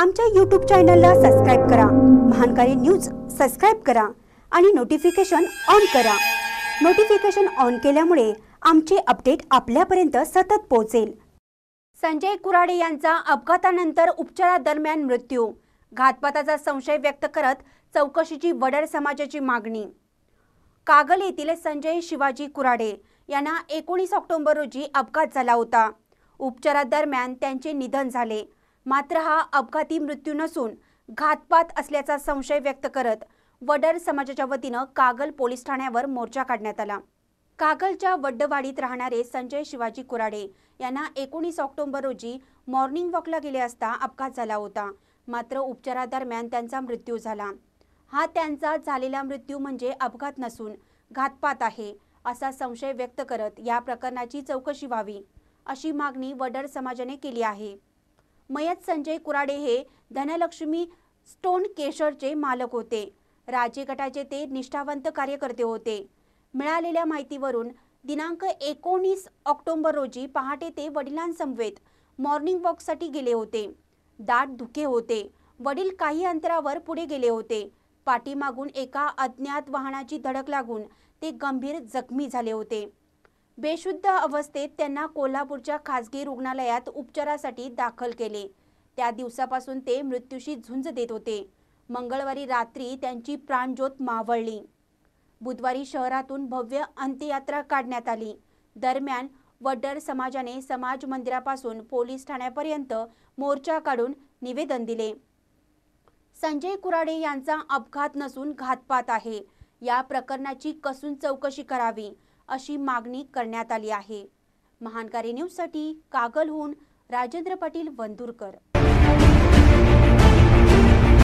आमच्या यूट्यूब चॅनलला सबस्क्राईब करा महानकारी न्यूज सबस्क्राईब करा आणि नोटिफिकेशन ऑन करा नोटिफिकेशन ऑन केल्यामुळे आमचे अपडेट आपल्यापर्यंत सतत पोहोचेल संजय कुराडे यांचा अपघातानंतर उपचारादरम्यान मृत्यू घातपाताचा संशय व्यक्त करत चौकशीची वडर समाजाची मागणी कागल येथील संजय शिवाजी कुराडे यांना एकोणीस ऑक्टोबर रोजी अपघात झाला होता उपचारादरम्यान त्यांचे निधन झाले मात्र हा अपघाती मृत्यू नसून घातपात असल्याचा संशय व्यक्त करत वडर समाजाच्या वतीनं कागल पोलीस ठाण्यावर मोर्चा काढण्यात आला कागलच्या वड्डवाडीत राहणारे संजय शिवाजी कुराडे यांना एकोणीस ऑक्टोबर रोजी मॉर्निंग वॉकला गेले असता अपघात झाला होता मात्र उपचारादरम्यान त्यांचा मृत्यू झाला हा त्यांचा झालेला मृत्यू म्हणजे अपघात नसून घातपात आहे असा संशय व्यक्त करत या प्रकरणाची चौकशी व्हावी अशी मागणी वडर समाजाने केली आहे मयत संजय कुराडे हे धनलक्ष्मी स्टोन केशरचे मालक होते राजे गटाचे ते निष्ठावंत कार्यकर्ते होते मिळालेल्या माहितीवरून दिनांक एकोणीस ऑक्टोंबर रोजी पहाटे ते वडिलांसमवेत मॉर्निंग वॉकसाठी गेले होते दाट धुके होते वडील काही अंतरावर पुढे गेले होते पाठीमागून एका अज्ञात वाहनाची धडक लागून ते गंभीर जखमी झाले होते बेशुद्ध अवस्थेत त्यांना कोल्हापूरच्या खासगी रुग्णालयात उपचारासाठी दाखल केले त्या दिवसापासून ते मृत्यूशी झुंज देत होते मंगळवारी रात्री त्यांची प्राणज्योत मावळली बुधवारी शहरातून भव्य अंत्ययात्रा काढण्यात आली दरम्यान वड्डर समाजाने समाज मंदिरापासून पोलीस ठाण्यापर्यंत मोर्चा काढून निवेदन दिले संजय कुराडे यांचा अपघात नसून घातपात आहे या प्रकरणाची कसून चौकशी करावी अशी मागणी करण्यात आली आहे महानकारी न्यूजसाठी कागलहून राजेंद्र पाटील वंदुरकर